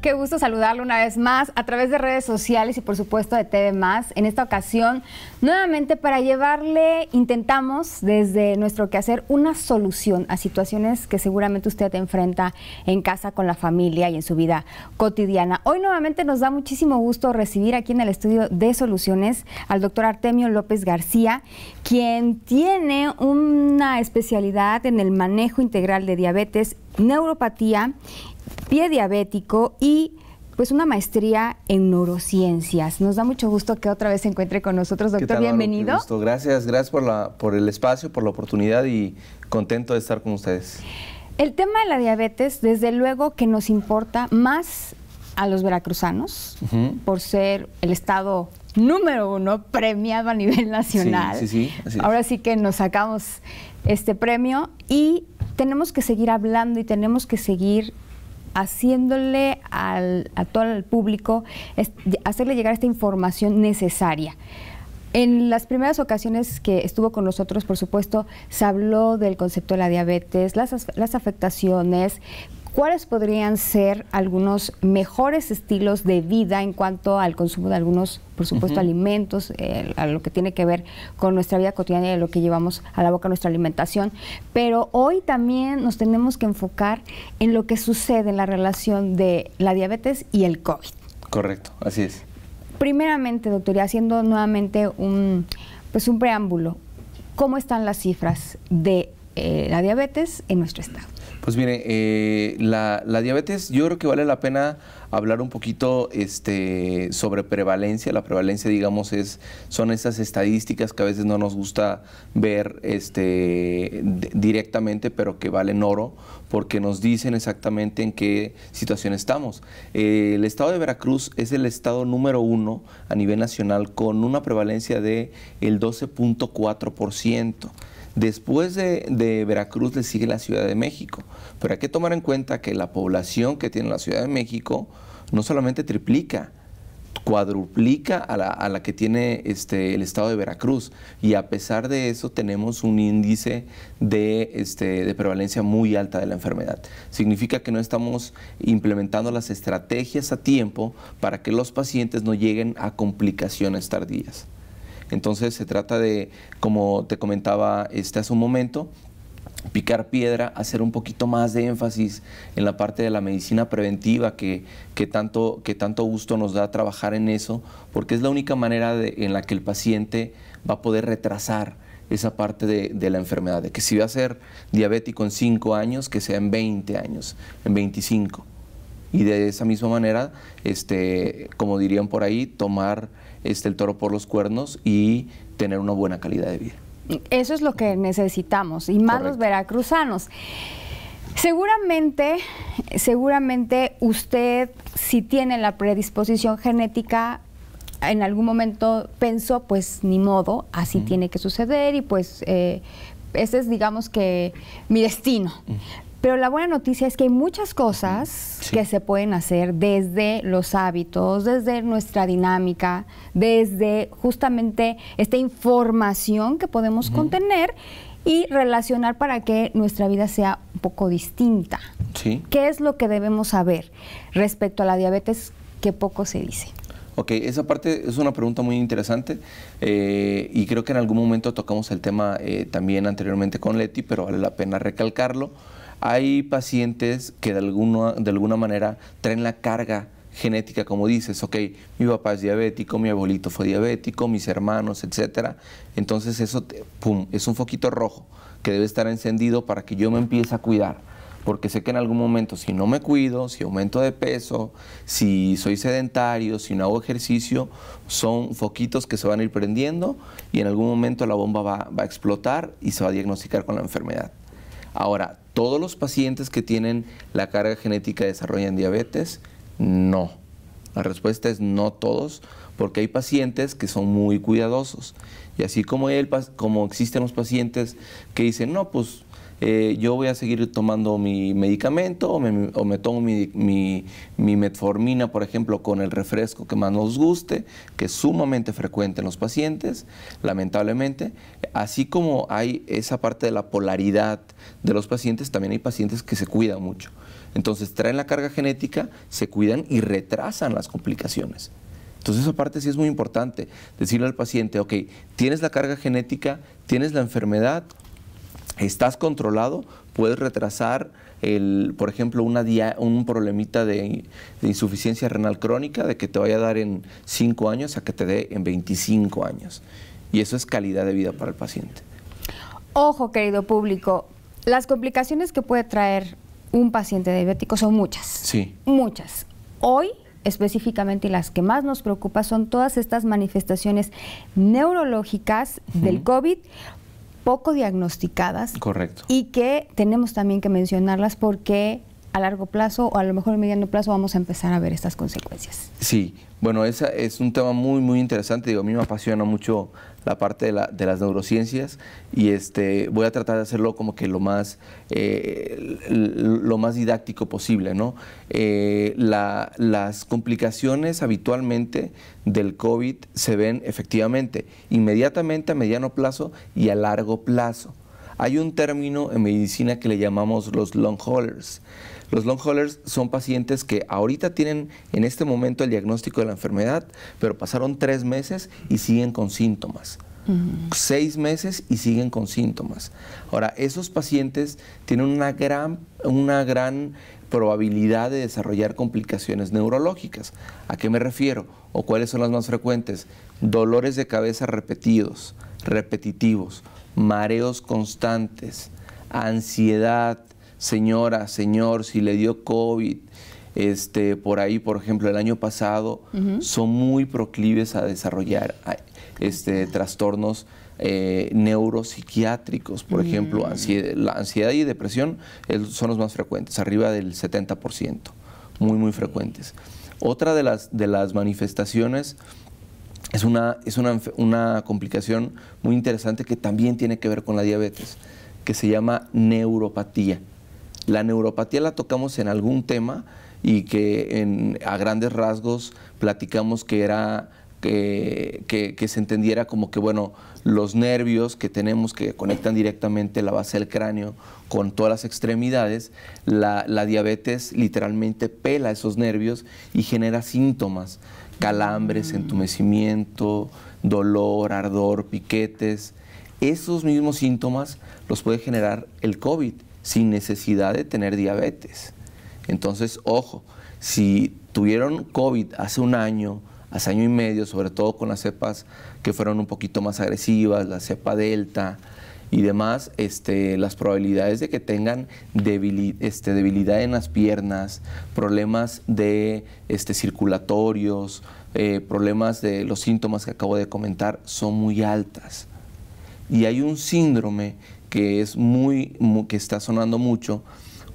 Qué, gusto saludarlo una vez más a través de redes sociales y por supuesto de TV Más. En esta ocasión, nuevamente para llevarle, intentamos desde nuestro quehacer una solución a situaciones que seguramente usted enfrenta en casa con la familia y en su vida cotidiana. Hoy nuevamente nos da muchísimo gusto recibir aquí en el estudio de soluciones al doctor Artemio López García, quien tiene una especialidad en el manejo integral de diabetes, neuropatía pie diabético y pues una maestría en neurociencias. Nos da mucho gusto que otra vez se encuentre con nosotros, doctor. Bienvenido. Gracias, gracias por, la, por el espacio, por la oportunidad y contento de estar con ustedes. El tema de la diabetes, desde luego que nos importa más a los veracruzanos, por ser el estado número uno premiado a nivel nacional. Ahora sí que nos sacamos este premio y tenemos que seguir hablando y tenemos que seguir haciéndole al, a todo el público, hacerle llegar esta información necesaria. En las primeras ocasiones que estuvo con nosotros, por supuesto, se habló del concepto de la diabetes, las, las afectaciones, ¿Cuáles podrían ser algunos mejores estilos de vida en cuanto al consumo de algunos, por supuesto, alimentos, a lo que tiene que ver con nuestra vida cotidiana y lo que llevamos a la boca nuestra alimentación? Pero hoy también nos tenemos que enfocar en lo que sucede en la relación de la diabetes y el COVID. Correcto, así es. Primeramente, doctoría, haciendo nuevamente un, pues un preámbulo, ¿cómo están las cifras de eh, la diabetes en nuestro estado? Pues mire, eh, la, diabetes yo creo que vale la pena hablar un poquito este, sobre prevalencia. La prevalencia, digamos, es, son esas estadísticas que a veces no nos gusta ver este, directamente, pero que valen oro porque nos dicen exactamente en qué situación estamos. Eh, el estado de Veracruz es el estado número uno a nivel nacional con una prevalencia de el 12.4%. Después de, Veracruz le sigue la Ciudad de México, pero hay que tomar en cuenta que la población que tiene la Ciudad de México no solamente triplica, cuadruplica a la, que tiene este, el estado de Veracruz y a pesar de eso tenemos un índice este, de prevalencia muy alta de la enfermedad. Significa que no estamos implementando las estrategias a tiempo para que los pacientes no lleguen a complicaciones tardías. Entonces se trata de, como te comentaba este hace un momento, picar piedra, hacer un poquito más de énfasis en la parte de la medicina preventiva que, que, tanto, gusto nos da trabajar en eso, porque es la única manera en la que el paciente va a poder retrasar esa parte de, la enfermedad, de que si va a ser diabético en 5 años, que sea en 20 años, en 25. Y de esa misma manera, este, como dirían por ahí, tomar este, el toro por los cuernos y tener una buena calidad de vida. Eso es lo que necesitamos, y más los veracruzanos. Seguramente, seguramente usted, si tiene la predisposición genética, en algún momento pensó, pues ni modo, así tiene que suceder y pues eh, ese es, digamos que, mi destino. Pero la buena noticia es que hay muchas cosas que se pueden hacer desde los hábitos, desde nuestra dinámica, desde justamente esta información que podemos contener y relacionar para que nuestra vida sea un poco distinta. ¿Qué es lo que debemos saber respecto a la diabetes que poco se dice? Ok, esa parte es una pregunta muy interesante eh, y creo que en algún momento tocamos el tema eh, también anteriormente con Leti, pero vale la pena recalcarlo. Hay pacientes que de alguna, de alguna manera traen la carga genética, como dices, ok, mi papá es diabético, mi abuelito fue diabético, mis hermanos, etcétera. Entonces eso, pum, es un foquito rojo que debe estar encendido para que yo me empiece a cuidar. Porque sé que en algún momento, si no me cuido, si aumento de peso, si soy sedentario, si no hago ejercicio, son foquitos que se van a ir prendiendo y en algún momento la bomba va a explotar y se va a diagnosticar con la enfermedad. Ahora, ¿todos los pacientes que tienen la carga genética desarrollan diabetes? No. La respuesta es no todos, porque hay pacientes que son muy cuidadosos. Y así como, como existen los pacientes que dicen, no, pues eh, yo voy a seguir tomando mi medicamento o me, tomo mi, metformina, por ejemplo, con el refresco que más nos guste, que es sumamente frecuente en los pacientes, lamentablemente. Así como hay esa parte de la polaridad de los pacientes, también hay pacientes que se cuidan mucho. Entonces traen la carga genética, se cuidan y retrasan las complicaciones. Entonces esa parte sí es muy importante, decirle al paciente, ok, tienes la carga genética, tienes la enfermedad, estás controlado, puedes retrasar, el, por ejemplo, un problemita de, insuficiencia renal crónica de que te vaya a dar en 5 años a que te dé en 25 años. Y eso es calidad de vida para el paciente. Ojo, querido público, las complicaciones que puede traer un paciente diabético son muchas. Sí. Muchas. Hoy específicamente las que más nos preocupa son todas estas manifestaciones neurológicas del COVID poco diagnosticadas. Correcto. Y que tenemos también que mencionarlas porque a largo plazo o a lo mejor a mediano plazo vamos a empezar a ver estas consecuencias. Sí, bueno, esa es un tema muy, muy interesante. Digo, a mí me apasiona mucho la parte de, las neurociencias y este, voy a tratar de hacerlo como que lo más, eh, lo más didáctico posible. ¿no? Eh, las complicaciones habitualmente del COVID se ven efectivamente inmediatamente a mediano plazo y a largo plazo. Hay un término en medicina que le llamamos los long haulers. Los long haulers son pacientes que ahorita tienen en este momento el diagnóstico de la enfermedad, pero pasaron tres meses y siguen con síntomas. Seis meses y siguen con síntomas. Ahora, esos pacientes tienen una gran, una gran probabilidad de desarrollar complicaciones neurológicas. ¿A qué me refiero? ¿O cuáles son las más frecuentes? Dolores de cabeza repetidos, repetitivos, mareos constantes, ansiedad, señora, señor, si le dio COVID, este, por ahí, por ejemplo, el año pasado, son muy proclives a desarrollar este, trastornos eh, neuropsiquiátricos, por ejemplo, mm. la ansiedad y depresión son los más frecuentes, arriba del 70%, muy, muy frecuentes. Otra de las, de las manifestaciones es, es una complicación muy interesante que también tiene que ver con la diabetes, que se llama neuropatía. La neuropatía la tocamos en algún tema y que a grandes rasgos platicamos que era que, se entendiera como que, bueno, los nervios que tenemos que conectan directamente la base del cráneo con todas las extremidades, la, la diabetes literalmente pela esos nervios y genera síntomas, calambres, mm. entumecimiento, dolor, ardor, piquetes. Esos mismos síntomas los puede generar el COVID sin necesidad de tener diabetes. Entonces, ojo, si tuvieron COVID hace un año, hace año y medio, sobre todo con las cepas que fueron un poquito más agresivas, la cepa delta y demás, este, las probabilidades de que tengan este, debilidad, en las piernas, problemas de este, circulatorios, eh, problemas de los síntomas que acabo de comentar son muy altas. Y hay un síndrome que es muy, que está sonando mucho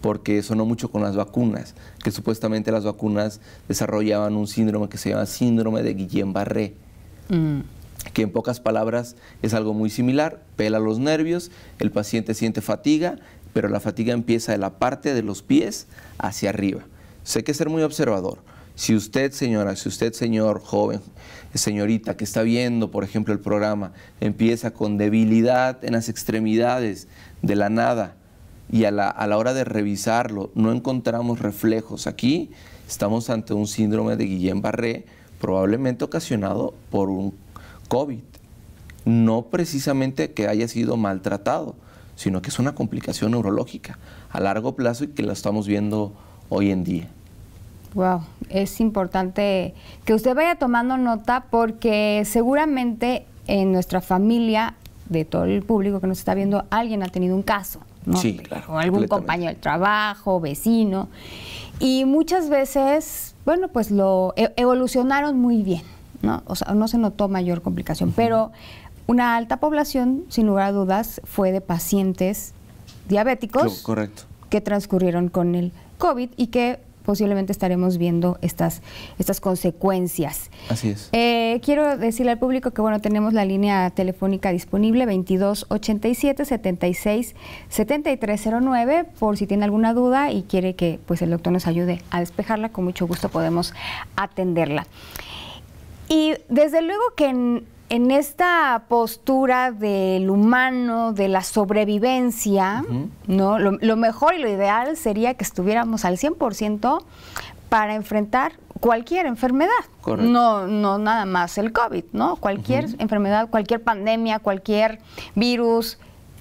porque sonó mucho con las vacunas, que supuestamente las vacunas desarrollaban un síndrome que se llama síndrome de Guillain-Barré, mm. que en pocas palabras es algo muy similar, pela los nervios, el paciente siente fatiga, pero la fatiga empieza de la parte de los pies hacia arriba. Sé que ser muy observador, si usted, señora, si usted, señor, joven, señorita que está viendo, por ejemplo, el programa, empieza con debilidad en las extremidades, de la nada, y a la, hora de revisarlo no encontramos reflejos aquí, estamos ante un síndrome de Guillain-Barré, probablemente ocasionado por un COVID. No precisamente que haya sido maltratado, sino que es una complicación neurológica a largo plazo y que la estamos viendo hoy en día. Wow, es importante que usted vaya tomando nota porque seguramente en nuestra familia, de todo el público que nos está viendo, alguien ha tenido un caso. ¿no? algún compañero del trabajo, vecino. Y muchas veces, bueno, pues lo e, evolucionaron muy bien, ¿no? O sea, no se notó mayor complicación, pero una alta población, sin lugar a dudas, fue de pacientes diabéticos. Correcto. Que transcurrieron con el COVID y que posiblemente estaremos viendo estas, estas consecuencias. Así es. Eh, quiero decirle al público que bueno, tenemos la línea telefónica disponible 2287 76 por si tiene alguna duda y quiere que pues el doctor nos ayude a despejarla, con mucho gusto podemos atenderla. Y desde luego que en esta postura del humano, de la sobrevivencia, ¿no? Lo, mejor y lo ideal sería que estuviéramos al 100% para enfrentar cualquier enfermedad. No, no nada más el COVID, ¿no? Cualquier enfermedad, cualquier pandemia, cualquier virus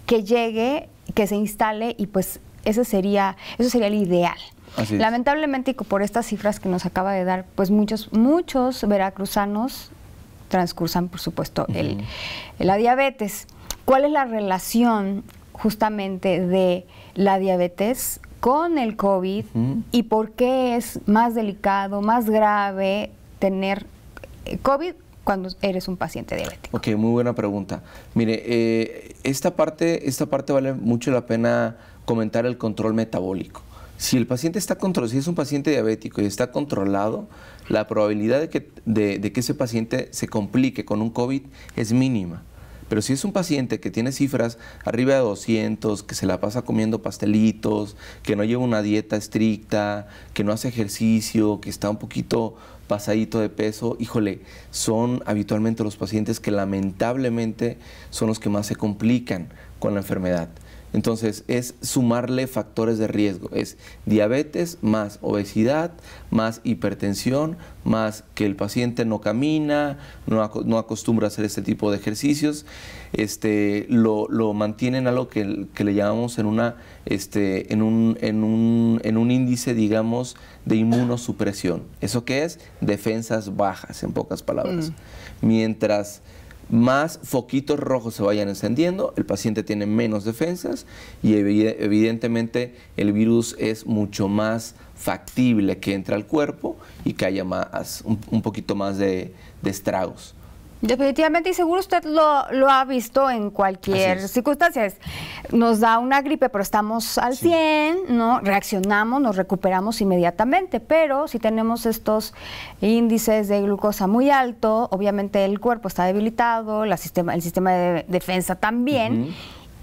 que llegue, que se instale y pues ese sería, eso sería el ideal. Lamentablemente, por estas cifras que nos acaba de dar, pues muchos, muchos veracruzanos transcursan, por supuesto, el, la diabetes. ¿Cuál es la relación justamente de la diabetes con el COVID y por qué es más delicado, más grave tener eh, COVID cuando eres un paciente diabético? Ok, muy buena pregunta. Mire, eh, esta, parte, esta parte vale mucho la pena comentar el control metabólico. Si el paciente está controlado, si es un paciente diabético y está controlado, la probabilidad de que, ese paciente se complique con un COVID es mínima. Pero si es un paciente que tiene cifras arriba de 200, que se la pasa comiendo pastelitos, que no lleva una dieta estricta, que no hace ejercicio, que está un poquito pasadito de peso, híjole, son habitualmente los pacientes que lamentablemente son los que más se complican con la enfermedad. Entonces es sumarle factores de riesgo. Es diabetes más obesidad, más hipertensión, más que el paciente no camina, no, acostumbra a hacer este tipo de ejercicios. Este, lo, lo mantienen a lo que, le llamamos en, una, este, en, un, en, un, en un índice, digamos, de inmunosupresión. ¿Eso qué es? Defensas bajas, en pocas palabras. Mm. Mientras más foquitos rojos se vayan encendiendo, el paciente tiene menos defensas y evidentemente el virus es mucho más factible que entre al cuerpo y que haya más, un, poquito más de, de estragos. Definitivamente, y seguro usted lo, lo ha visto en cualquier circunstancia. Nos da una gripe, pero estamos al 100, ¿no? Reaccionamos, nos recuperamos inmediatamente, pero si tenemos estos índices de glucosa muy alto, obviamente el cuerpo está debilitado, la sistema, el sistema de defensa también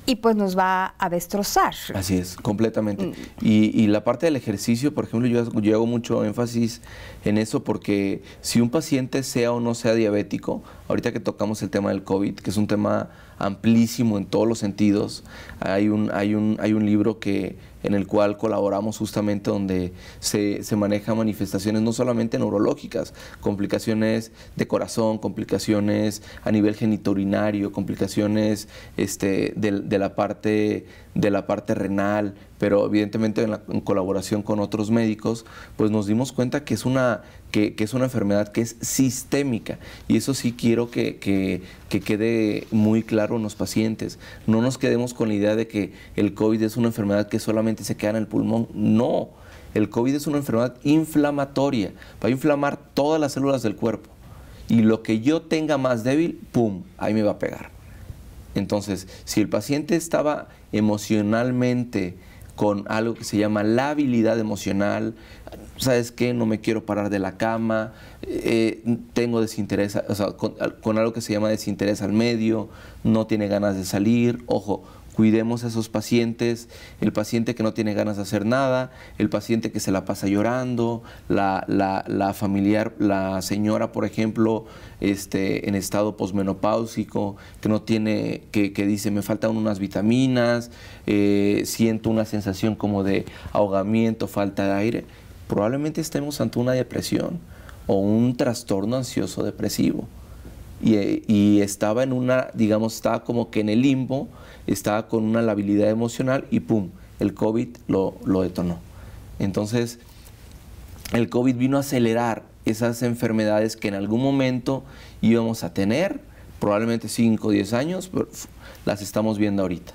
y pues nos va a destrozar. Así es, completamente. Mm. Y, y, la parte del ejercicio, por ejemplo, yo, yo, hago mucho énfasis en eso porque si un paciente sea o no sea diabético, ahorita que tocamos el tema del COVID, que es un tema amplísimo en todos los sentidos. Hay un, hay un, hay un libro que, en el cual colaboramos justamente donde se, se manejan manifestaciones no solamente neurológicas, complicaciones de corazón, complicaciones a nivel genitorinario, complicaciones este, la parte, de la parte renal, pero evidentemente en, la, colaboración con otros médicos, pues nos dimos cuenta que es una, es una enfermedad que es sistémica. Y eso sí quiero que, que, quede muy claro en los pacientes. No nos quedemos con la idea de que el COVID es una enfermedad que solamente se queda en el pulmón. No, el COVID es una enfermedad inflamatoria. Va a inflamar todas las células del cuerpo. Y lo que yo tenga más débil, ¡pum!, ahí me va a pegar. Entonces, si el paciente estaba emocionalmente con algo que se llama la habilidad emocional. ¿Sabes qué? No me quiero parar de la cama, eh, tengo desinterés, o sea, con, con algo que se llama desinterés al medio, no tiene ganas de salir. Ojo, cuidemos a esos pacientes, el paciente que no tiene ganas de hacer nada, el paciente que se la pasa llorando, la, la familiar, la señora, por ejemplo, este, en estado posmenopáusico, que no tiene, que, dice me faltan unas vitaminas, eh, siento una sensación como de ahogamiento, falta de aire, probablemente estemos ante una depresión o un trastorno ansioso depresivo. Y, eh, y estaba en una, digamos, estaba como que en el limbo, estaba con una labilidad emocional y pum, el COVID lo, lo detonó. Entonces, el COVID vino a acelerar esas enfermedades que en algún momento íbamos a tener, probablemente 5 o 10 años, pero las estamos viendo ahorita.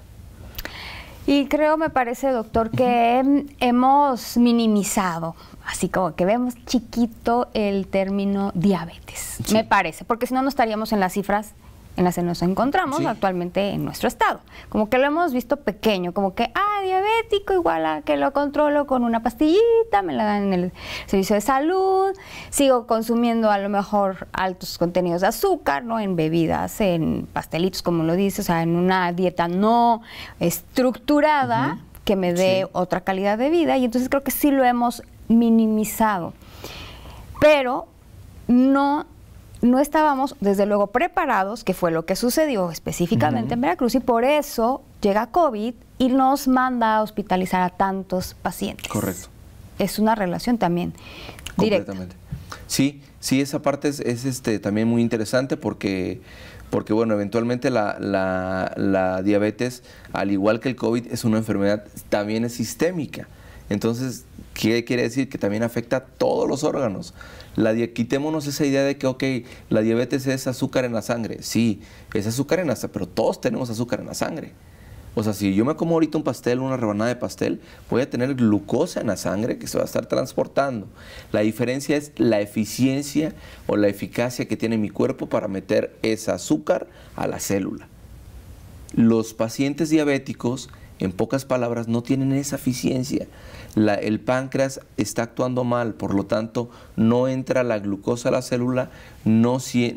Y creo, me parece, doctor, que hemos minimizado, así como que vemos chiquito el término diabetes, me parece, porque si no, no estaríamos en las cifras en las que nos encontramos actualmente en nuestro estado. Como que lo hemos visto pequeño, como que, ah, diabético, igual a que lo controlo con una pastillita, me la dan en el servicio de salud, sigo consumiendo a lo mejor altos contenidos de azúcar, ¿no? En bebidas, en pastelitos, como lo dice, o sea, en una dieta no estructurada. que me dé otra calidad de vida y entonces creo que sí lo hemos minimizado. Pero no no estábamos, desde luego, preparados, que fue lo que sucedió específicamente en Veracruz, y por eso llega COVID y nos manda a hospitalizar a tantos pacientes. Correcto. Es una relación también directa. Sí, sí, esa parte es, es este, también muy interesante porque porque bueno, eventualmente la, la, la, diabetes, al igual que el COVID, es una enfermedad también es sistémica. Entonces, ¿qué quiere decir? Que también afecta a todos los órganos. quitémonos esa idea de que, ok, la diabetes es azúcar en la sangre. Sí, es azúcar en la sangre, pero todos tenemos azúcar en la sangre. O sea, si yo me como ahorita un pastel, una rebanada de pastel, voy a tener glucosa en la sangre que se va a estar transportando. La diferencia es la eficiencia o la eficacia que tiene mi cuerpo para meter ese azúcar a la célula. Los pacientes diabéticos en pocas palabras, no tienen esa eficiencia. el páncreas está actuando mal, por lo tanto, no entra la glucosa a la célula, no, se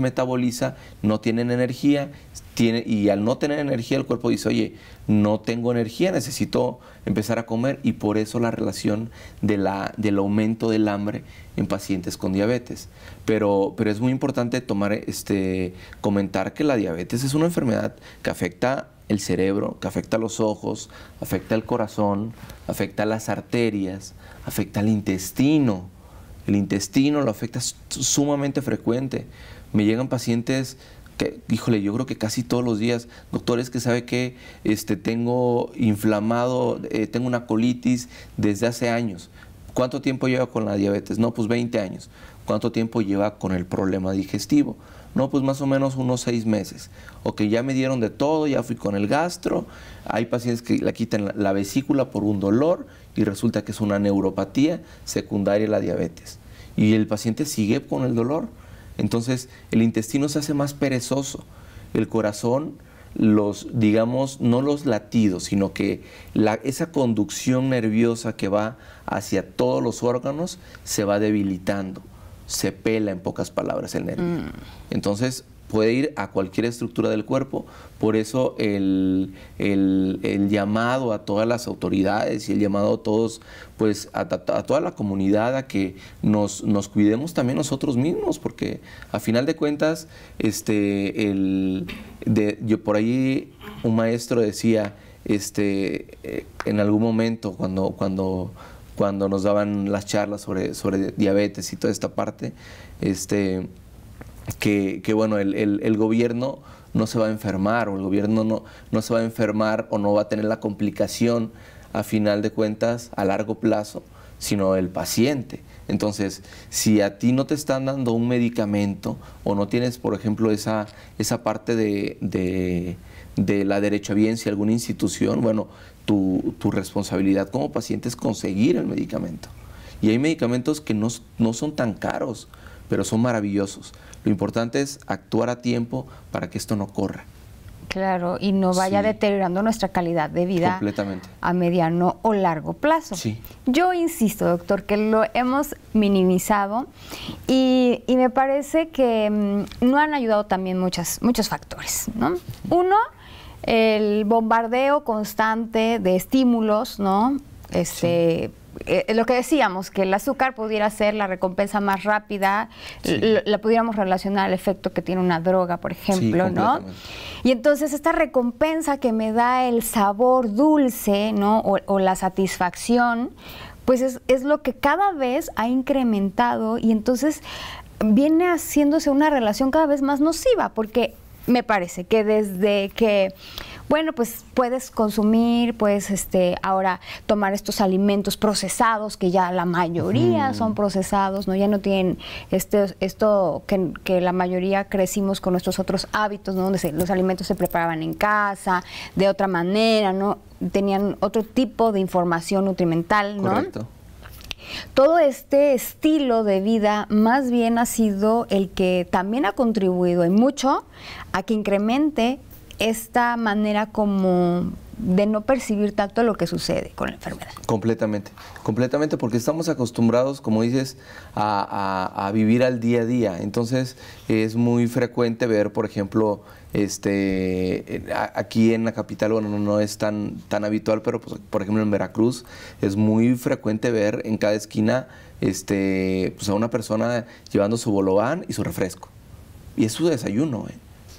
metaboliza, no tienen energía, y al no tener energía el cuerpo dice, oye, no tengo energía, necesito empezar a comer y por eso la relación del aumento del hambre en pacientes con diabetes. Pero, pero es muy importante tomar, este, comentar que la diabetes es una enfermedad que afecta el cerebro, que afecta a los ojos, afecta el corazón, afecta a las arterias, afecta al intestino. El intestino lo afecta sumamente frecuente. Me llegan pacientes que, híjole, yo creo que casi todos los días, doctores que sabe que este, tengo inflamado, eh, tengo una colitis desde hace años. ¿Cuánto tiempo lleva con la diabetes? No, pues 20 años. ¿Cuánto tiempo lleva con el problema digestivo? No, pues más o menos unos seis meses. o que ya me dieron de todo, ya fui con el gastro. Hay pacientes que la quitan la vesícula por un dolor y resulta que es una neuropatía secundaria a la diabetes. Y el paciente sigue con el dolor. Entonces el intestino se hace más perezoso. El corazón, los, digamos, no los latidos, sino que esa conducción nerviosa que va hacia todos los órganos se va debilitando se pela en pocas palabras el nervio. Entonces puede ir a cualquier estructura del cuerpo, por eso el, llamado a todas las autoridades y el llamado a todos, pues a, toda la comunidad a que nos, cuidemos también nosotros mismos, porque a final de cuentas, este, yo por ahí un maestro decía, este, eh, en algún momento cuando, cuando cuando nos daban las charlas sobre, sobre diabetes y toda esta parte, este, que, bueno, el, gobierno no se va a enfermar o el gobierno no, se va a enfermar o no va a tener la complicación a final de cuentas a largo plazo, sino el paciente. Entonces, si a ti no te están dando un medicamento o no tienes, por ejemplo, esa, esa parte de, de, de la derecha alguna institución, bueno, tu, tu, responsabilidad como paciente es conseguir el medicamento. Y hay medicamentos que no, son tan caros, pero son maravillosos. Lo importante es actuar a tiempo para que esto no corra. Claro, y no vaya deteriorando nuestra calidad de vida Completamente. a mediano o largo plazo. Sí. Yo insisto, doctor, que lo hemos minimizado y, me parece que mm, no han ayudado también muchas, muchos factores. ¿no? Uno, el bombardeo constante de estímulos, ¿no? Este, eh, lo que decíamos, que el azúcar pudiera ser la recompensa más rápida, la pudiéramos relacionar al efecto que tiene una droga, por ejemplo, ¿no? Y entonces esta recompensa que me da el sabor dulce, ¿no? O, o la satisfacción, pues es, es lo que cada vez ha incrementado y entonces viene haciéndose una relación cada vez más nociva, porque me parece que desde que, bueno, pues puedes consumir, puedes este, ahora tomar estos alimentos procesados, que ya la mayoría son procesados, ¿no? Ya no tienen este, esto que, que, la mayoría crecimos con nuestros otros hábitos, ¿no? Donde los alimentos se preparaban en casa, de otra manera, ¿no? Tenían otro tipo de información nutrimental, ¿no? Correcto. Todo este estilo de vida más bien ha sido el que también ha contribuido en mucho a que incremente esta manera como de no percibir tanto lo que sucede con la enfermedad. Completamente, completamente, porque estamos acostumbrados, como dices, a, a vivir al día a día. Entonces es muy frecuente ver, por ejemplo, este, aquí en la capital, bueno, no es tan, tan habitual, pero pues, por ejemplo en Veracruz es muy frecuente ver en cada esquina este, pues, a una persona llevando su bolobán y su refresco. Y es su desayuno,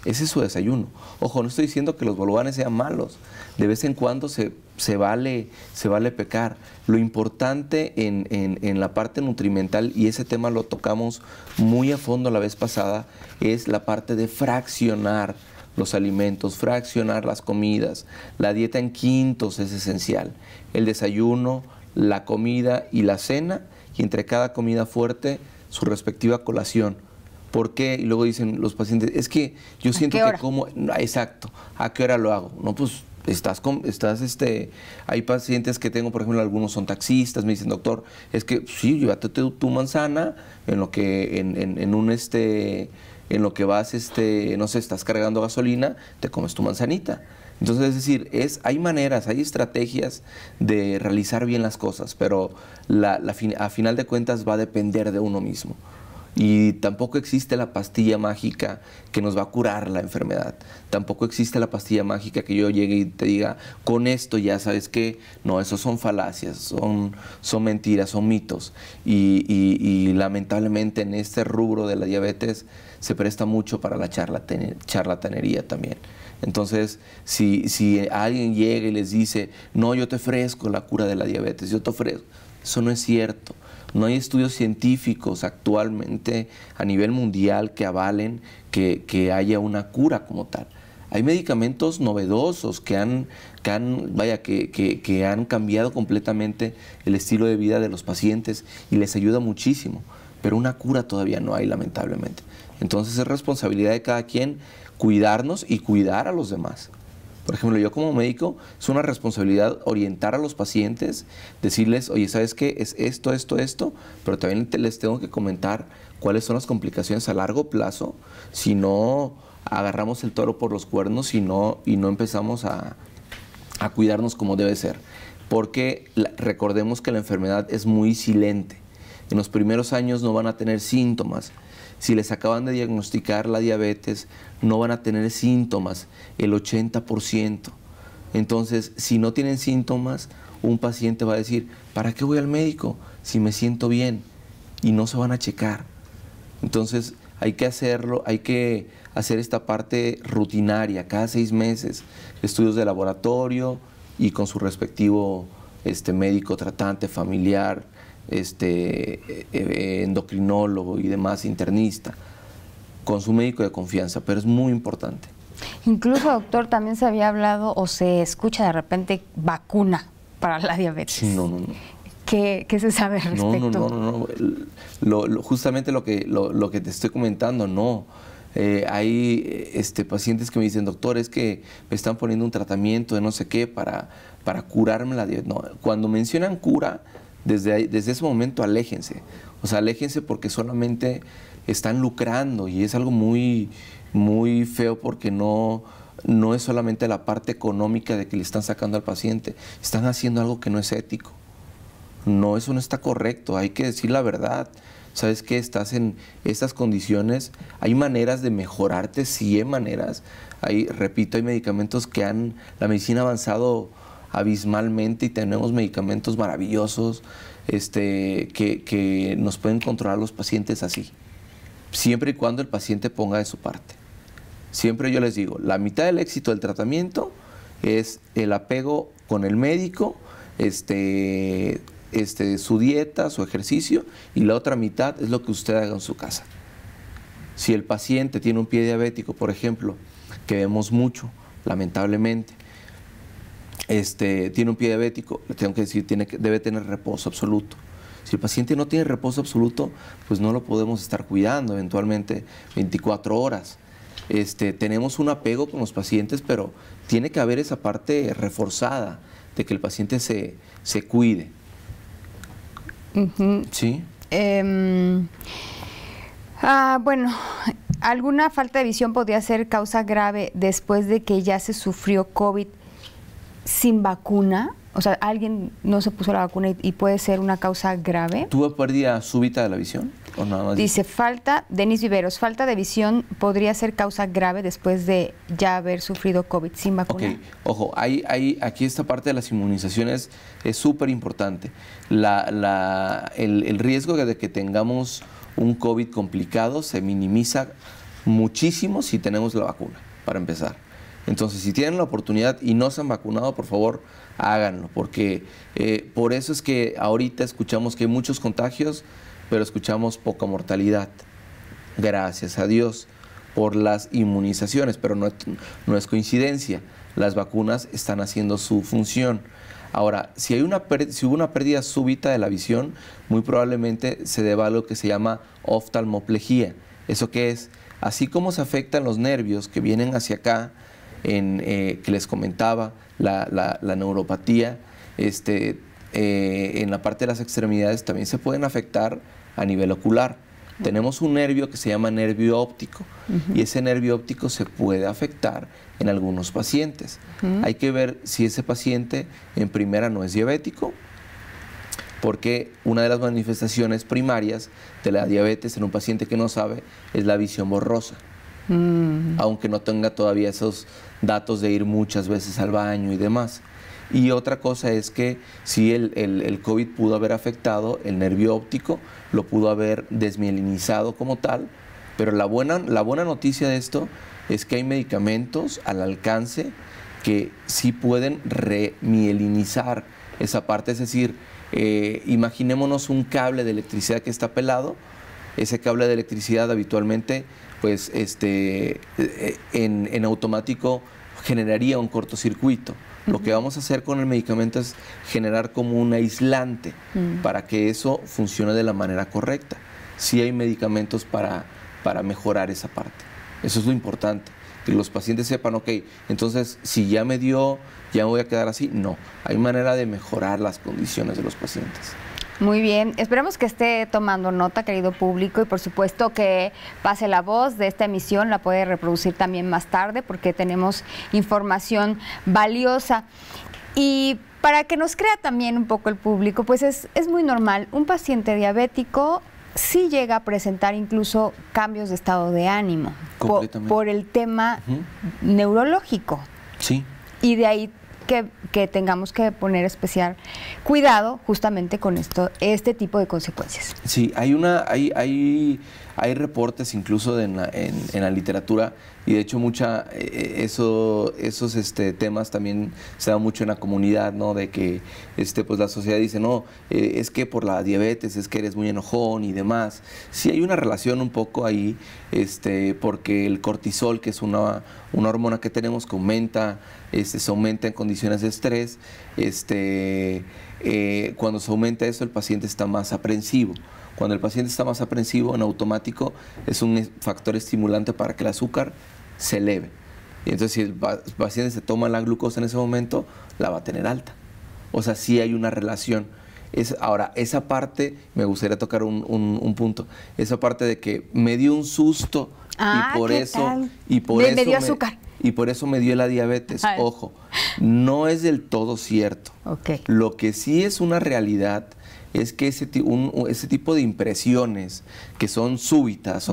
ese es su desayuno. Ojo, no estoy diciendo que los bolovanes sean malos. De vez en cuando se, vale, se vale pecar. Lo importante en la parte nutrimental, y ese tema lo tocamos muy a fondo la vez pasada, es la parte de fraccionar los alimentos, fraccionar las comidas. La dieta en quintos es esencial. El desayuno, la comida y la cena, y entre cada comida fuerte su respectiva colación. ¿Por qué? Y luego dicen los pacientes, es que yo siento que como, exacto, ¿a qué hora lo hago? No, pues estás con, estás este, hay pacientes que tengo, por ejemplo, algunos son taxistas, me dicen, doctor, es que sí, llévate tu, tu manzana en lo que, en, en, un este, en lo que vas, este, no sé, estás cargando gasolina, te comes tu manzanita. Entonces, es decir, es, hay maneras, hay estrategias de realizar bien las cosas, pero la, a final de cuentas va a depender de uno mismo. Y tampoco existe la pastilla mágica que nos va a curar la enfermedad. Tampoco existe la pastilla mágica que yo llegue y te diga, con esto ya sabes que no, eso son falacias, son, son mentiras, son mitos. Y, lamentablemente en este rubro de la diabetes se presta mucho para la charlatanería también. Entonces, si, si alguien llega y les dice, no, yo te ofrezco la cura de la diabetes, yo te ofrezco, eso no es cierto no hay estudios científicos actualmente a nivel mundial que avalen que, haya una cura como tal. Hay medicamentos novedosos que han, vaya, que han cambiado completamente el estilo de vida de los pacientes y les ayuda muchísimo, pero una cura todavía no hay, lamentablemente. Entonces es responsabilidad de cada quien cuidarnos y cuidar a los demás. Por ejemplo, yo como médico es una responsabilidad orientar a los pacientes, decirles, oye, ¿sabes qué? Es esto, esto, esto, pero también les tengo que comentar cuáles son las complicaciones a largo plazo si no agarramos el toro por los cuernos y no, y no empezamos a, cuidarnos como debe ser. Porque recordemos que la enfermedad es muy silente. En los primeros años no van a tener síntomas si les acaban de diagnosticar la diabetes, no van a tener síntomas, el 80%. Entonces, si no tienen síntomas, un paciente va a decir, ¿para qué voy al médico si me siento bien? Y no se van a checar. Entonces, hay que hacerlo, hay que hacer esta parte rutinaria, cada seis meses, estudios de laboratorio y con su respectivo este, médico tratante, familiar, este, eh, endocrinólogo y demás, internista, con su médico de confianza, pero es muy importante. Incluso, doctor, también se había hablado o se escucha de repente vacuna para la diabetes. no, no, no. ¿Qué, se sabe al respecto? No, no, no, no. justamente lo que, lo, que te estoy comentando, no. Eh, hay este, pacientes que me dicen, doctor, es que me están poniendo un tratamiento de no sé qué para, para curarme la diabetes. No, cuando mencionan cura, desde, desde ese momento aléjense. O sea, aléjense porque solamente están lucrando y es algo muy, muy feo porque no, no es solamente la parte económica de que le están sacando al paciente, están haciendo algo que no es ético. No, eso no está correcto, hay que decir la verdad. Sabes qué? estás en estas condiciones, hay maneras de mejorarte, sí hay maneras. Hay, repito, hay medicamentos que han, la medicina ha avanzado abismalmente y tenemos medicamentos maravillosos este, que, nos pueden controlar los pacientes así, siempre y cuando el paciente ponga de su parte. Siempre yo les digo, la mitad del éxito del tratamiento es el apego con el médico, este, este, su dieta, su ejercicio, y la otra mitad es lo que usted haga en su casa. Si el paciente tiene un pie diabético, por ejemplo, que vemos mucho, lamentablemente, este, tiene un pie diabético, le tengo que decir, tiene que, debe tener reposo absoluto. Si el paciente no tiene reposo absoluto, pues no lo podemos estar cuidando eventualmente 24 horas. Este, tenemos un apego con los pacientes, pero tiene que haber esa parte reforzada de que el paciente se, cuide. Sí. Em, ah, bueno, ¿alguna falta de visión podría ser causa grave después de que ya se sufrió COVID? sin vacuna, o sea, alguien no se puso la vacuna y, puede ser una causa grave. ¿Tuvo pérdida súbita de la visión? ¿O nada Dice, falta, Denis Viveros, falta de visión podría ser causa grave después de ya haber sufrido COVID sin vacuna. Ok, ojo, hay, hay, aquí esta parte de las inmunizaciones es súper importante. La, la, el, el riesgo de que tengamos un COVID complicado se minimiza muchísimo si tenemos la vacuna, para empezar. Entonces, si tienen la oportunidad y no se han vacunado, por favor, háganlo, porque eh, por eso es que ahorita escuchamos que hay muchos contagios, pero escuchamos poca mortalidad. Gracias a Dios por las inmunizaciones, pero no, es coincidencia. Las vacunas están haciendo su función. Ahora, si, hay una, si hubo una pérdida súbita de la visión, muy probablemente se deba a lo que se llama oftalmoplejía. ¿Eso qué es? Así como se afectan los nervios que vienen hacia acá, eh, que les comentaba, la, neuropatía, este, eh, en la parte de las extremidades también se pueden afectar a nivel ocular. Tenemos un nervio que se llama nervio óptico y ese nervio óptico se puede afectar en algunos pacientes. Hay que ver si ese paciente en primera no es diabético, porque una de las manifestaciones primarias de la diabetes en un paciente que no sabe es la visión borrosa. Mm. Aunque no tenga todavía esos datos de ir muchas veces al baño y demás. Y otra cosa es que si el, COVID pudo haber afectado el nervio óptico, lo pudo haber desmielinizado como tal, pero la buena, la buena noticia de esto es que hay medicamentos al alcance que sí pueden remielinizar esa parte, es decir, eh, imaginémonos un cable de electricidad que está pelado, ese cable de electricidad habitualmente pues este, eh, en, automático generaría un cortocircuito. Lo que vamos a hacer con el medicamento es generar como un aislante mm. para que eso funcione de la manera correcta. Sí hay medicamentos para, para mejorar esa parte. Eso es lo importante que los pacientes sepan, ok, entonces si ya me dio, ya voy a quedar así. No, hay manera de mejorar las condiciones de los pacientes. Muy bien, esperamos que esté tomando nota, querido público, y por supuesto que pase la voz de esta emisión, la puede reproducir también más tarde porque tenemos información valiosa. Y para que nos crea también un poco el público, pues es, es muy normal, un paciente diabético sí llega a presentar incluso cambios de estado de ánimo por, el tema neurológico. Sí. Y de ahí que, tengamos que poner especial cuidado justamente con esto, este tipo de consecuencias. Sí, hay una, hay, hay, hay reportes incluso en, la, en la literatura y de hecho mucha eh, eh, eso esos este, temas también se dan mucho en la comunidad no de que este, pues la sociedad dice no eh, es que por la diabetes es que eres muy enojón y demás sí hay una relación un poco ahí este, porque el cortisol que es una hormona que tenemos que aumenta se aumenta en condiciones de estrés este cuando se aumenta eso el paciente está más aprensivo cuando el paciente está más aprensivo, en automático es un factor estimulante para que el azúcar se eleve. Y entonces si el paciente se toma la glucosa en ese momento, la va a tener alta. O sea, sí hay una relación. Es, ahora, esa parte, me gustaría tocar un, un, punto, esa parte de que me dio un susto y ah, por eso... Y por me, eso me dio azúcar. y por eso me dio la diabetes. Ojo, no es del todo cierto. Okay. Lo que sí es una realidad es que ese, tipo de impresiones que son súbitas,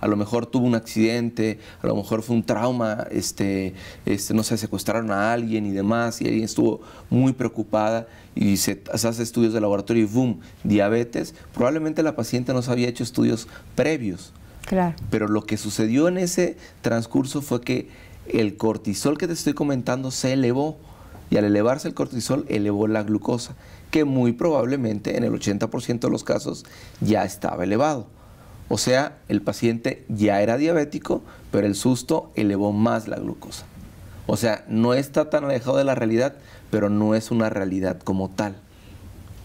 A lo mejor tuvo un accidente, a lo mejor fue un trauma, este, este, no sé, secuestraron a alguien y demás, y alguien estuvo muy preocupada y se, hace estudios de laboratorio y boom, diabetes, probablemente la paciente no se había hecho estudios previos. Claro. Pero lo que sucedió en ese transcurso fue que el cortisol que te estoy comentando se elevó y al elevarse el cortisol elevó la glucosa que muy probablemente en el 80% de los casos ya estaba elevado. O sea, el paciente ya era diabético, pero el susto elevó más la glucosa. O sea, no está tan alejado de la realidad, pero no es una realidad como tal.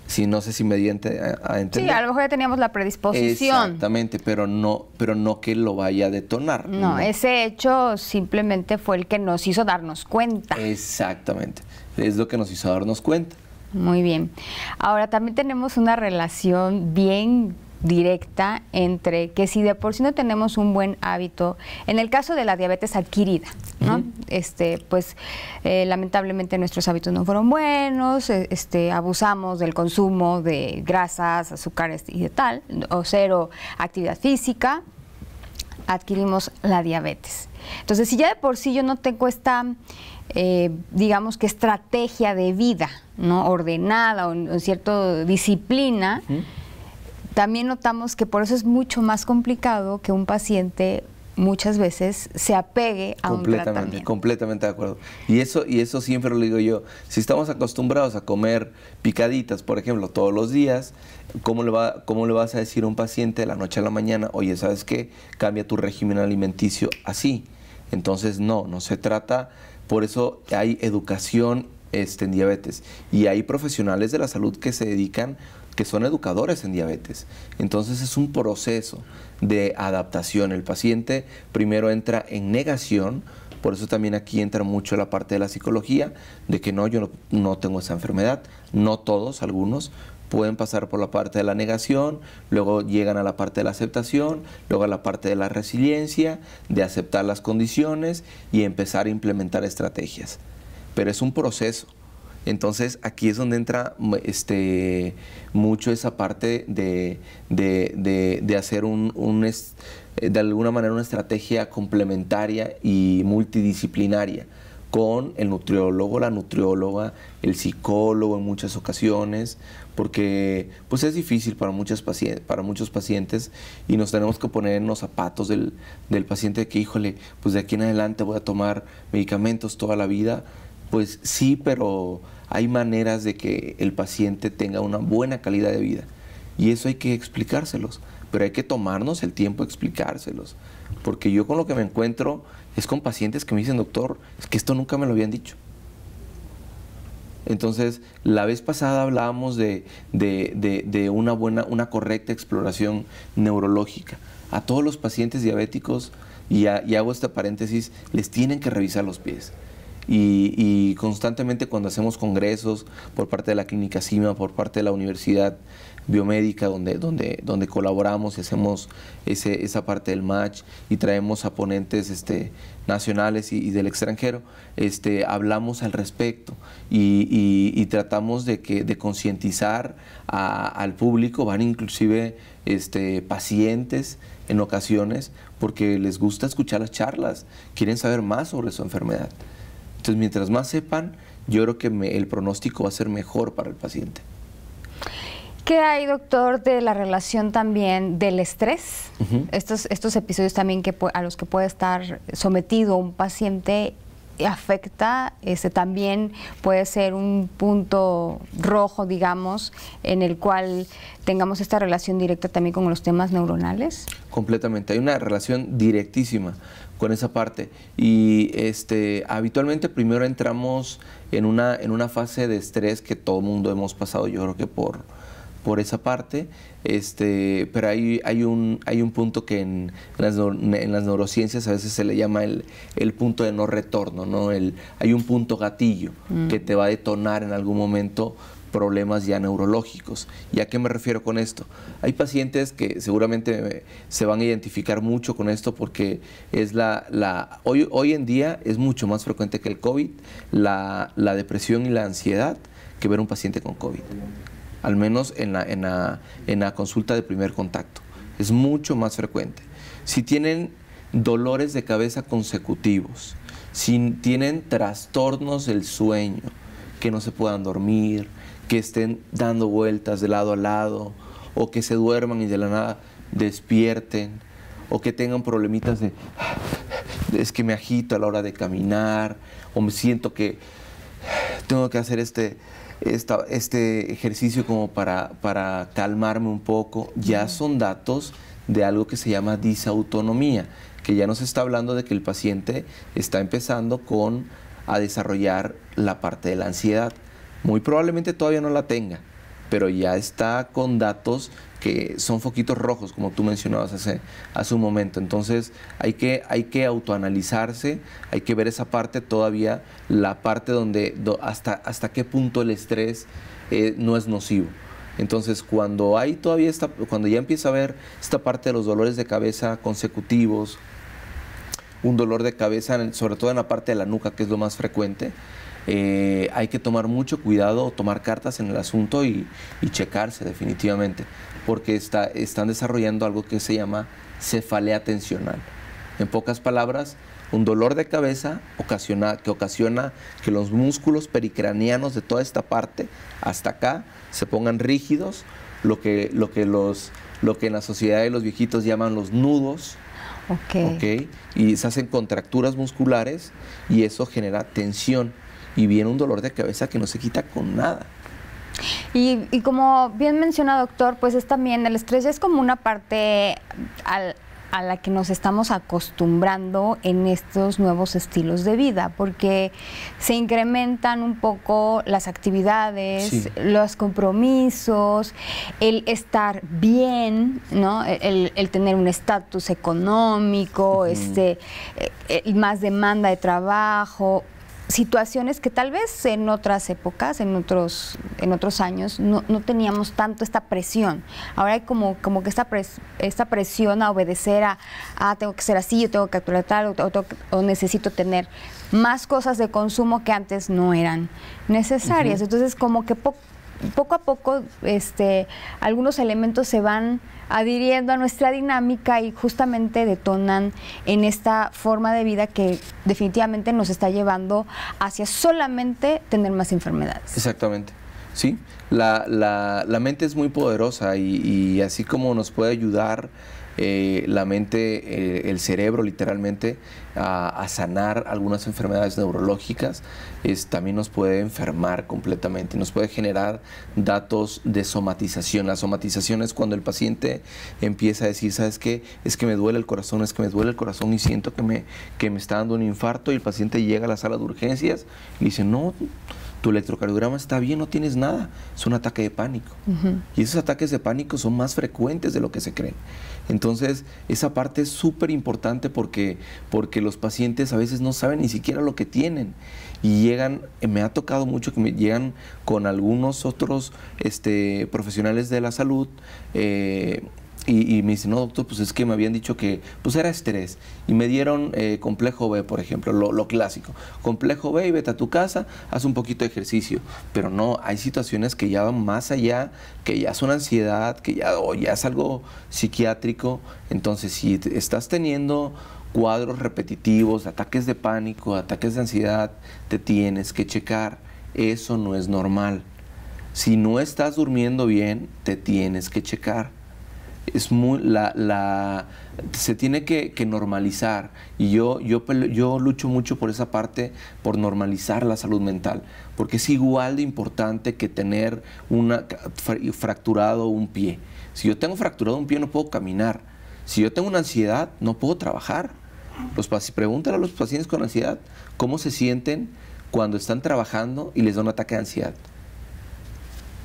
Si no sé si me a, Sí, a lo mejor ya teníamos la predisposición. Exactamente, pero no, pero no que lo vaya a detonar. no, ese hecho simplemente fue el que nos hizo darnos cuenta. Exactamente, es lo que nos hizo darnos cuenta. Muy bien. Ahora también tenemos una relación bien directa entre que si de por sí no tenemos un buen hábito, en el caso de la diabetes adquirida, ¿no? Este, pues eh, lamentablemente nuestros hábitos no fueron buenos, e, este, abusamos del consumo de grasas, azúcares y de tal, o cero actividad física, adquirimos la diabetes. Entonces, si ya de por sí yo no tengo esta eh, digamos que estrategia de vida, ¿no? Ordenada o en cierta disciplina. También notamos que por eso es mucho más complicado que un paciente muchas veces se apegue a un tratamiento. Completamente de acuerdo. Y eso, y eso siempre lo digo yo. Si estamos acostumbrados a comer picaditas, por ejemplo, todos los días, ¿cómo le, va, ¿cómo le vas a decir a un paciente de la noche a la mañana, oye, ¿sabes qué? Cambia tu régimen alimenticio así. Entonces, no, no se trata por eso hay educación este, en diabetes y hay profesionales de la salud que se dedican que son educadores en diabetes. Entonces es un proceso de adaptación. El paciente primero entra en negación, por eso también aquí entra mucho la parte de la psicología, de que no, yo no, no tengo esa enfermedad, no todos, algunos, pueden pasar por la parte de la negación, luego llegan a la parte de la aceptación, luego a la parte de la resiliencia, de aceptar las condiciones y empezar a implementar estrategias. Pero es un proceso. Entonces aquí es donde entra este, mucho esa parte de, hacer un, de alguna manera una estrategia complementaria y multidisciplinaria con el nutriólogo, la nutrióloga, el psicólogo en muchas ocasiones, porque pues es difícil para, muchas pacientes, para muchos pacientes y nos tenemos que poner en los zapatos del, del paciente que, híjole, pues de aquí en adelante voy a tomar medicamentos toda la vida. Pues sí, pero hay maneras de que el paciente tenga una buena calidad de vida y eso hay que explicárselos, pero hay que tomarnos el tiempo de explicárselos, porque yo con lo que me encuentro es con pacientes que me dicen, doctor, es que esto nunca me lo habían dicho. Entonces, la vez pasada hablábamos de, una buena, una correcta exploración neurológica. A todos los pacientes diabéticos, y, hago este paréntesis, les tienen que revisar los pies. Y, y, constantemente cuando hacemos congresos por parte de la clínica CIMA, por parte de la universidad, biomédica donde, donde, colaboramos y hacemos esa parte del match y traemos a ponentes este, nacionales y, del extranjero, este, hablamos al respecto y, tratamos de, que, de concientizar al público, van inclusive este, pacientes en ocasiones porque les gusta escuchar las charlas, quieren saber más sobre su enfermedad. Entonces, mientras más sepan, yo creo que el pronóstico va a ser mejor para el paciente. ¿Qué hay, doctor, de la relación también del estrés? estos, episodios también que, a los que puede estar sometido un paciente afecta, este, también puede ser un punto rojo, digamos, en el cual tengamos esta relación directa también con los temas neuronales. Completamente, hay una relación directísima con esa parte y este habitualmente primero entramos en una en una fase de estrés que todo mundo hemos pasado, yo creo que por por esa parte, este, pero hay, hay, un, hay un punto que en las, neurociencias a veces se le llama el, el punto de no retorno, ¿no? El, hay un punto gatillo mm. que te va a detonar en algún momento problemas ya neurológicos. ¿Y a qué me refiero con esto? Hay pacientes que seguramente se van a identificar mucho con esto porque es la, la hoy, hoy en día es mucho más frecuente que el COVID la, la depresión y la ansiedad que ver un paciente con COVID al menos en la, en la, consulta de primer contacto. Es mucho más frecuente. Si tienen dolores de cabeza consecutivos, si tienen trastornos del sueño, que no se puedan dormir, que estén dando vueltas de lado a lado, o que se duerman y de la nada despierten, o que tengan problemitas de, es que me agito a la hora de caminar, o me siento que tengo que hacer este, este ejercicio como para, para calmarme un poco, ya son datos de algo que se llama disautonomía, que ya nos está hablando de que el paciente está empezando con a desarrollar la parte de la ansiedad. Muy probablemente todavía no la tenga, pero ya está con datos que son foquitos rojos, como tú mencionabas hace, hace un momento. Entonces hay que, hay que autoanalizarse, hay que ver esa parte todavía, la parte donde hasta, hasta qué punto el estrés eh, no es nocivo. Entonces, cuando hay todavía cuando ya empieza a ver esta parte de los dolores de cabeza consecutivos, un dolor de cabeza, sobre todo en la parte de la nuca, que es lo más frecuente, eh, hay que tomar mucho cuidado, tomar cartas en el asunto y, checarse definitivamente, porque están desarrollando algo que se llama cefalea tensional. En pocas palabras, un dolor de cabeza que ocasiona que los músculos pericranianos de toda esta parte hasta acá se pongan rígidos, lo que, en la sociedad de los viejitos llaman los nudos. Okay. y se hacen contracturas musculares y eso genera tensión y viene un dolor de cabeza que no se quita con nada. Y, como bien menciona doctor, pues es también el estrés es como una parte a la que nos estamos acostumbrando en estos nuevos estilos de vida, porque se incrementan un poco las actividades, los compromisos, el estar bien, ¿no? el, tener un estatus económico, este, eh, eh, más demanda de trabajo, situaciones que tal vez en otras épocas, en otros, en otros años, no, no teníamos tanto esta presión. Ahora hay como, como que esta, esta presión a obedecer a, tengo que ser así, yo tengo que actuar tal, o, necesito tener más cosas de consumo que antes no eran necesarias. Entonces, como que poco a poco este, algunos elementos se van adhiriendo a nuestra dinámica y justamente detonan en esta forma de vida que definitivamente nos está llevando hacia solamente tener más enfermedades. Exactamente. Sí, la, la, mente es muy poderosa y, y así como nos puede ayudar eh, la mente, eh, el cerebro literalmente, a, sanar algunas enfermedades neurológicas, es, también nos puede enfermar completamente, nos puede generar datos de somatización. La somatización cuando el paciente empieza a decir, ¿sabes qué? Es que me duele el corazón, es que me duele el corazón y siento que me, que me está dando un infarto y el paciente llega a la sala de urgencias y dice, no tu electrocardiograma está bien, no tienes nada, es un ataque de pánico. Y esos ataques de pánico son más frecuentes de lo que se creen. Entonces, esa parte es súper importante porque, porque los pacientes a veces no saben ni siquiera lo que tienen y llegan, eh, me ha tocado mucho que me llegan con algunos otros este, profesionales de la salud, eh, y, me dice, no, doctor, pues es que me habían dicho que pues era estrés. Y me dieron eh, complejo B, por ejemplo, lo, clásico. Complejo B y vete a tu casa, haz un poquito de ejercicio. Pero no, hay situaciones que ya van más allá, que ya es una ansiedad, que ya, ya es algo psiquiátrico. Entonces, si estás teniendo cuadros repetitivos, ataques de pánico, ataques de ansiedad, te tienes que checar. Eso no es normal. Si no estás durmiendo bien, te tienes que checar es muy la, la se tiene que, normalizar y yo, yo, yo lucho mucho por esa parte, por normalizar la salud mental, porque es igual de importante que tener una, fracturado un pie. Si yo tengo fracturado un pie no puedo caminar, si yo tengo una ansiedad no puedo trabajar. Los, pregúntale a los pacientes con ansiedad cómo se sienten cuando están trabajando y les da un ataque de ansiedad.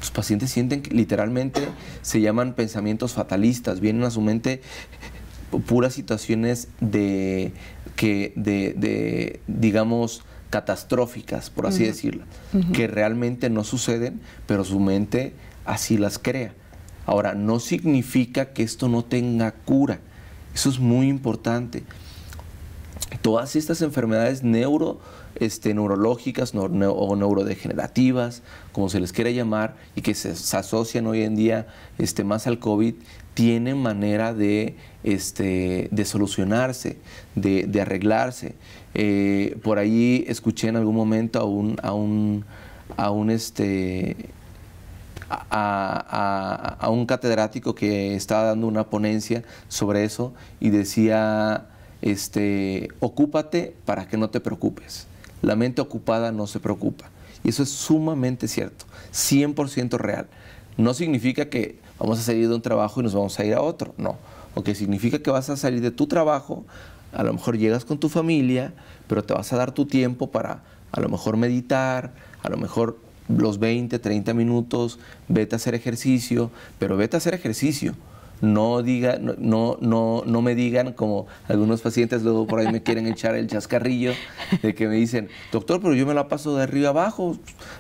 Los pacientes sienten que literalmente se llaman pensamientos fatalistas, vienen a su mente puras situaciones de, que, de, digamos, catastróficas, por así decirlo, que realmente no suceden, pero su mente así las crea. Ahora, no significa que esto no tenga cura. Eso es muy importante. Todas estas enfermedades neuro este, neurológicas o neurodegenerativas, como se les quiera llamar, y que se, asocian hoy en día este, más al COVID, tienen manera de, este, solucionarse, de, arreglarse. Eh, por ahí escuché en algún momento a un, a un, este, a, un catedrático que estaba dando una ponencia sobre eso y decía, este, ocúpate para que no te preocupes. La mente ocupada no se preocupa. Y eso es sumamente cierto, 100% real. No significa que vamos a salir de un trabajo y nos vamos a ir a otro, no. Lo que significa que vas a salir de tu trabajo, a lo mejor llegas con tu familia, pero te vas a dar tu tiempo para a lo mejor meditar, a lo mejor los 20, 30 minutos, vete a hacer ejercicio, pero vete a hacer ejercicio no diga, no, no, no me digan, como algunos pacientes luego por ahí me quieren echar el chascarrillo, de que me dicen, doctor, pero yo me la paso de arriba abajo,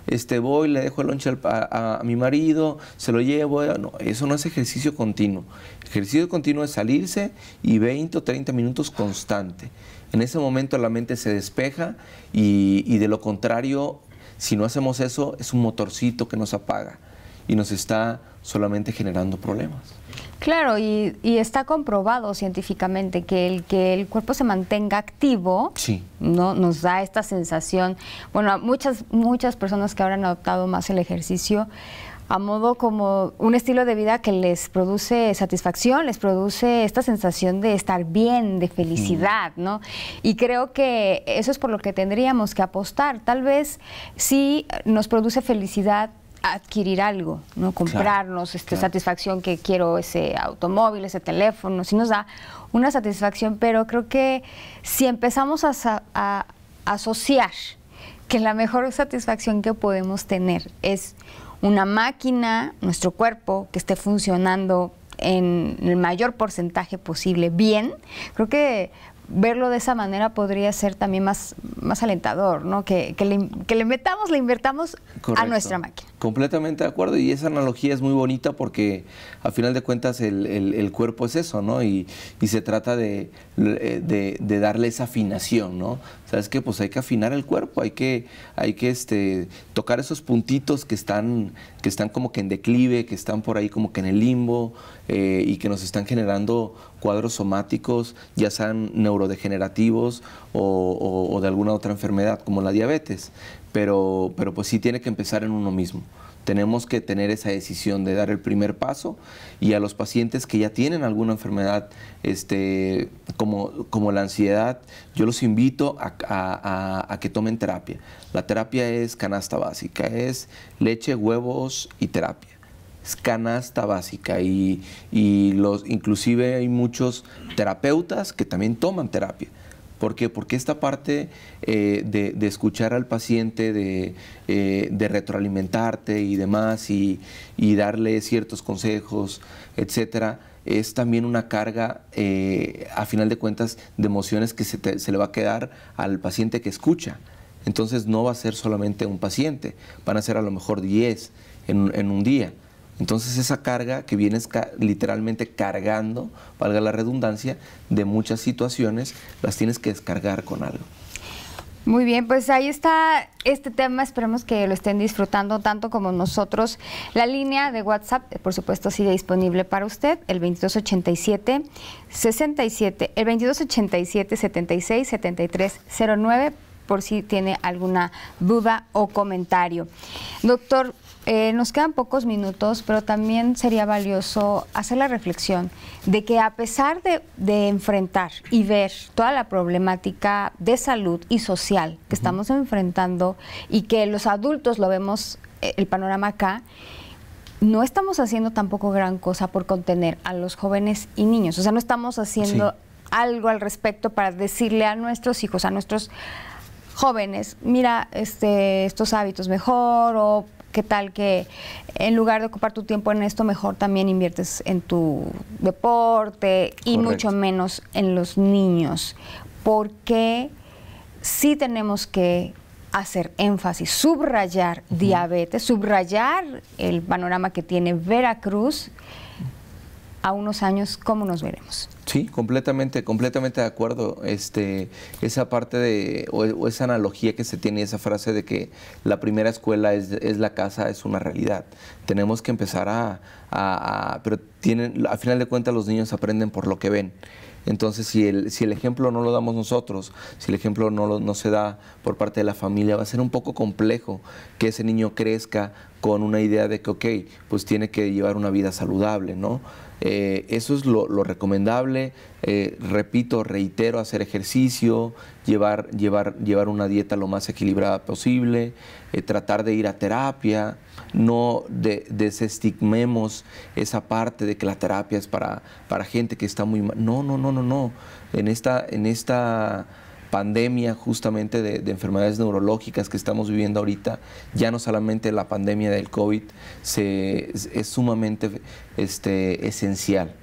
este voy, le dejo el lonche a, mi marido, se lo llevo. Eh". No, eso no es ejercicio continuo. ejercicio continuo es salirse y 20 o 30 minutos constante. En ese momento la mente se despeja y de lo contrario, si no hacemos eso, es un motorcito que nos apaga y nos está solamente generando problemas. Claro, y, está comprobado científicamente que el que el cuerpo se mantenga activo, no nos da esta sensación. Bueno, muchas muchas personas que ahora han adoptado más el ejercicio a modo como un estilo de vida que les produce satisfacción, les produce esta sensación de estar bien, de felicidad, ¿no? Y creo que eso es por lo que tendríamos que apostar. Tal vez sí nos produce felicidad adquirir algo, ¿no? Comprarnos esta satisfacción que quiero ese automóvil, ese teléfono, si nos da una satisfacción, pero creo que si empezamos a, asociar que la mejor satisfacción que podemos tener es una máquina, nuestro cuerpo, que esté funcionando en el mayor porcentaje posible bien, creo que verlo de esa manera podría ser también más, más alentador, ¿no? Que, le, le metamos, le invertamos a nuestra máquina. Completamente de acuerdo y esa analogía es muy bonita porque a final de cuentas el, el, cuerpo es eso, ¿no? Y, y se trata de, eh, darle esa afinación, ¿no? ¿Sabes que Pues hay que afinar el cuerpo, hay que, hay que este, tocar esos puntitos que están, que están como que en declive, que están por ahí como que en el limbo eh, y que nos están generando cuadros somáticos, ya sean neurodegenerativos o de alguna otra enfermedad como la diabetes pero, pero pues sí tiene que empezar en uno mismo. Tenemos que tener esa decisión de dar el primer paso y a los pacientes que ya tienen alguna enfermedad este, como, como la ansiedad, yo los invito a, a, que tomen terapia. La terapia es canasta básica, es leche, huevos y terapia Es canasta básica y, y, los inclusive hay muchos terapeutas que también toman terapia. ¿Por qué? Porque esta parte eh, de, escuchar al paciente, de, eh, retroalimentarte y demás, y, darle ciertos consejos, etcétera, es también una carga, eh, a final de cuentas, de emociones que se, le va a quedar al paciente que escucha. Entonces no va a ser solamente un paciente, van a ser a lo mejor 10 en un día. Entonces esa carga que vienes literalmente cargando, valga la redundancia, de muchas situaciones, las tienes que descargar con algo. Muy bien, pues ahí está este tema. Esperemos que lo estén disfrutando tanto como nosotros. La línea de WhatsApp, eh, por supuesto, sigue disponible para usted, el 2287 67, el 2287 76 7309 por si tiene alguna duda o comentario. Doctor, eh, nos quedan pocos minutos, pero también sería valioso hacer la reflexión de que a pesar de, enfrentar y ver toda la problemática de salud y social que estamos enfrentando y que los adultos lo vemos eh, el panorama acá, no estamos haciendo tampoco gran cosa por contener a los jóvenes y niños. O sea, no estamos haciendo algo al respecto para decirle a nuestros hijos, a nuestros jóvenes, mira este, estos hábitos mejor o ¿Qué tal que en lugar de ocupar tu tiempo en esto, mejor también inviertes en tu deporte y mucho menos en los niños? Porque sí tenemos que hacer énfasis, subrayar diabetes, subrayar el panorama que tiene Veracruz a unos años cómo nos veremos. Sí, completamente, completamente de acuerdo. Este, esa parte de, o, esa analogía que se tiene, esa frase de que la primera escuela es, la casa, es una realidad. Tenemos que empezar a, a pero tienen, al final de cuentas los niños aprenden por lo que ven. Entonces, si el, si el ejemplo no lo damos nosotros, si el ejemplo no, se da por parte de la familia, va a ser un poco complejo que ese niño crezca con una idea de que, ok, pues tiene que llevar una vida saludable, ¿no? Eh, eso es lo, recomendable. Eh, repito, reitero, hacer ejercicio, llevar, llevar, llevar una dieta lo más equilibrada posible, eh, tratar de ir a terapia, no desestimemos esa parte de que la terapia es para, gente que está muy mal. No, no, no, no, no. En esta, pandemia justamente de, enfermedades neurológicas que estamos viviendo ahorita, ya no solamente la pandemia del COVID, es, sumamente este, esencial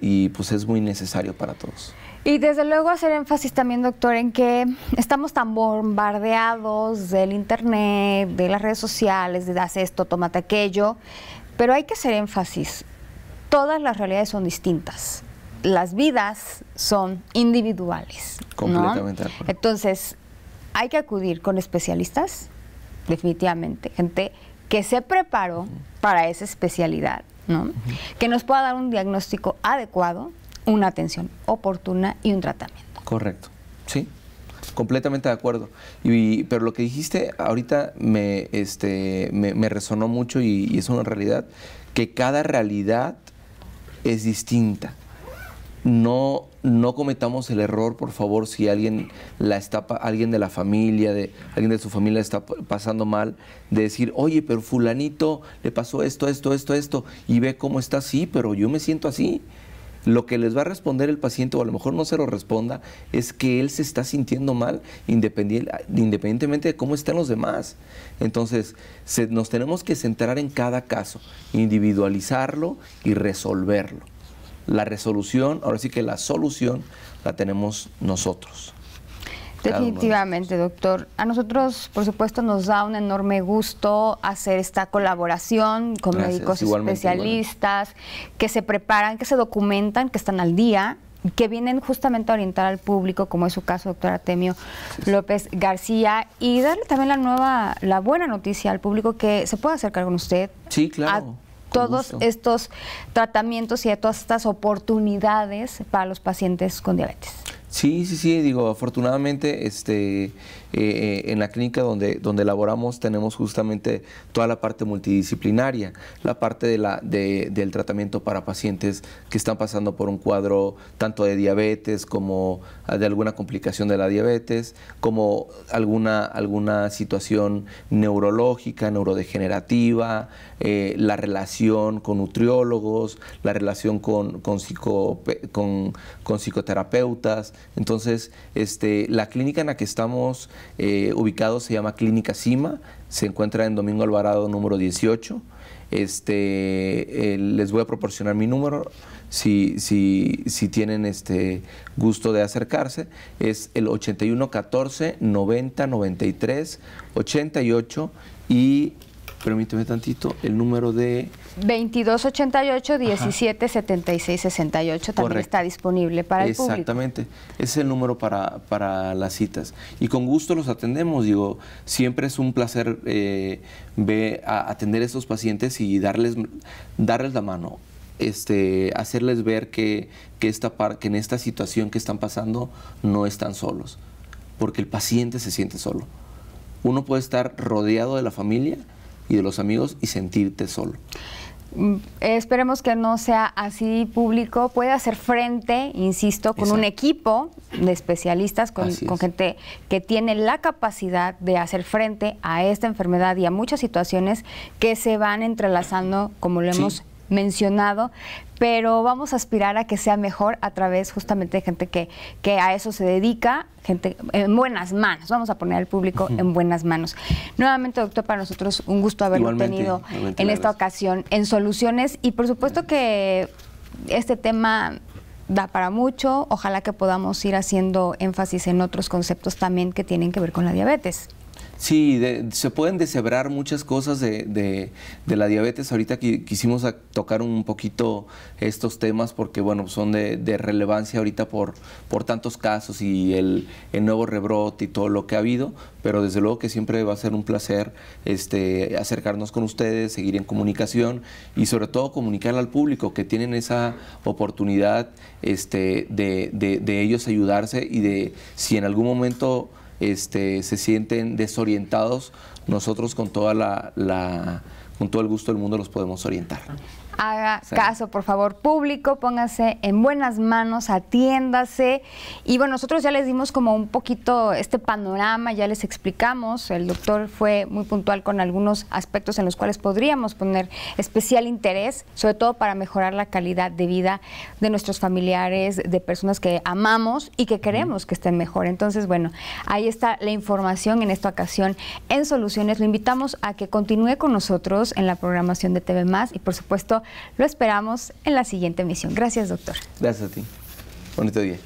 y pues es muy necesario para todos. Y desde luego hacer énfasis también, doctor, en que estamos tan bombardeados del Internet, de las redes sociales, de haz esto, tómate aquello, pero hay que hacer énfasis. Todas las realidades son distintas. Las vidas son individuales. Completamente. Entonces, hay que acudir con especialistas, definitivamente, gente que se preparó para esa especialidad, que nos pueda dar un diagnóstico adecuado una atención oportuna y un tratamiento. Correcto, sí, completamente de acuerdo. Y, pero lo que dijiste ahorita me, este, me, resonó mucho y, es una realidad, que cada realidad es distinta. No, no cometamos el error, por favor, si alguien, la está, alguien de la familia, de, alguien de su familia está pasando mal, de decir, oye, pero fulanito le pasó esto, esto, esto, esto, y ve cómo está así, pero yo me siento así lo que les va a responder el paciente, o a lo mejor no se lo responda, es que él se está sintiendo mal independientemente de cómo están los demás. Entonces, nos tenemos que centrar en cada caso, individualizarlo y resolverlo. La resolución, ahora sí que la solución la tenemos nosotros. Definitivamente, doctor. A nosotros, por supuesto, nos da un enorme gusto hacer esta colaboración con médicos especialistas que se preparan, que se documentan, que están al día que vienen justamente a orientar al público, como es su caso, doctor Artemio López García, y darle también la nueva, la buena noticia al público que se puede acercar con usted. Sí, claro. A todos estos tratamientos y a todas estas oportunidades para los pacientes con diabetes. Sí, sí, sí, digo, afortunadamente, este, eh, eh, en la clínica donde, donde elaboramos tenemos justamente toda la parte multidisciplinaria, la parte de la, de, del tratamiento para pacientes que están pasando por un cuadro tanto de diabetes como ah, de alguna complicación de la diabetes, como alguna, alguna situación neurológica, neurodegenerativa, eh, la relación con nutriólogos, la relación con, con psicoterapeutas. Entonces, este, la clínica en la que estamos eh, ubicado se llama Clínica Cima, se encuentra en Domingo Alvarado número 18. Este, eh, les voy a proporcionar mi número si, si, si tienen este gusto de acercarse. Es el 81 14 90 93 88 y permíteme tantito, el número de... 2288-1776-68 también está disponible para el público. Exactamente, es el número para, para, las citas. Y con gusto los atendemos, digo, siempre es un placer eh, ver, atender a estos pacientes y darles, darles la mano. Este, hacerles ver que, que, esta que en esta situación que están pasando no están solos, porque el paciente se siente solo. Uno puede estar rodeado de la familia, y de los amigos y sentirte solo. Mm, esperemos que no sea así público. Puede hacer frente, insisto, con un equipo de especialistas, con, gente que tiene la capacidad de hacer frente a esta enfermedad y a muchas situaciones que se van entrelazando, como lo hemos mencionado, pero vamos a aspirar a que sea mejor a través justamente de gente que, que a eso se dedica, gente en buenas manos. Vamos a poner al público en buenas manos. Nuevamente, doctor, para nosotros un gusto haberlo tenido en esta ocasión en Soluciones y por supuesto que este tema da para mucho. Ojalá que podamos ir haciendo énfasis en otros conceptos también que tienen que ver con la diabetes. Sí, se pueden deshebrar muchas cosas de, la diabetes. Ahorita quisimos tocar un poquito estos temas porque, bueno, son de, relevancia ahorita por, por tantos casos y el, nuevo rebrote y todo lo que ha habido. Pero desde luego que siempre va a ser un placer este, acercarnos con ustedes, seguir en comunicación y sobre todo comunicar al público que tienen esa oportunidad este, de ellos ayudarse y de si en algún momento este, se sienten desorientados, nosotros con toda la, la con todo el gusto del mundo los podemos orientar haga caso, por favor, público, póngase en buenas manos, atiéndase. Y bueno, nosotros ya les dimos como un poquito este panorama, ya les explicamos, el doctor fue muy puntual con algunos aspectos en los cuales podríamos poner especial interés, sobre todo para mejorar la calidad de vida de nuestros familiares, de personas que amamos y que queremos que estén mejor. Entonces, bueno, ahí está la información en esta ocasión en Soluciones. Lo invitamos a que continúe con nosotros en la programación de TV Más y, por supuesto, lo esperamos en la siguiente emisión. Gracias, doctor. Gracias a ti. Bonito día.